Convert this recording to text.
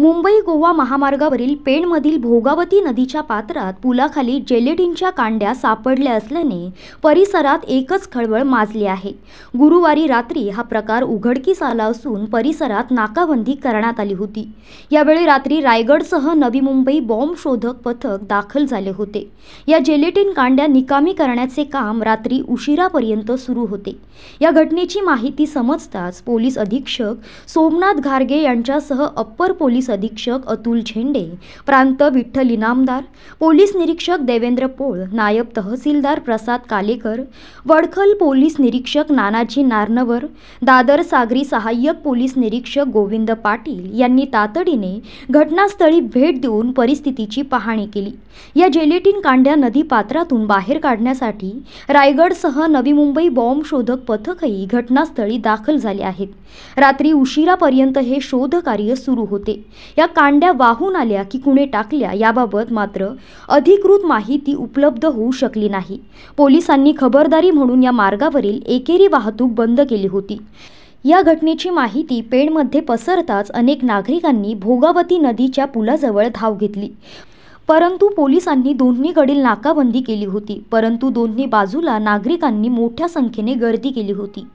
मुंबई गोवा महामार्गावरील पेणमधील भोगावती नदीच्या पात्रात पुलाखाली जेलेटिनच्या कांड्या सापडल्या असल्याने परिसरात एकच खळबळ माजली आहे गुरुवारी रात्री हा प्रकार उघडकीस आला असून परिसरात नाकाबंदी करण्यात आली होती यावेळी रात्री रायगडसह नवी मुंबई बॉम्ब शोधक पथक दाखल झाले होते या जेलेटिन कांड्या निकामी करण्याचे काम रात्री उशिरापर्यंत सुरू होते या घटनेची माहिती समजताच पोलीस अधीक्षक सोमनाथ घारगे यांच्यासह अप्पर पोलीस पोलीस अधीक्षक अतुल झेंडे प्रांत विठ्ठल इनामदार पोलीस निरीक्षक देवेंद्र पोळ नायब तहसीलदार प्रसाद कालेकर वडखल पोलीस निरीक्षक नानाजी नारनवर दादर सागरी सहाय्यक पोलीस निरीक्षक गोविंद पाटील यांनी तातडीने घटनास्थळी भेट देऊन परिस्थितीची पाहणी केली या जेलेटीन कांड्या नदी पात्रातून बाहेर काढण्यासाठी रायगडसह नवी मुंबई बॉम्ब शोधक पथकही घटनास्थळी दाखल झाले आहेत रात्री उशिरापर्यंत हे शोधकार्य सुरू होते या कांड्या वाहून आल्या की कुणी टाकल्या याबाबत मात्र अधिकृत माहिती उपलब्ध होऊ शकली नाही पोलिसांनी खबरदारी म्हणून या मार्गावरील एकेरी वाहतूक बंद केली होती या घटनेची माहिती पेणमध्ये पसरताच अनेक नागरिकांनी भोगावती नदीच्या पुलाजवळ धाव घेतली परंतु पोलिसांनी दोन्हीकडील नाकाबंदी केली होती परंतु दोन्ही बाजूला नागरिकांनी मोठ्या संख्येने गर्दी केली होती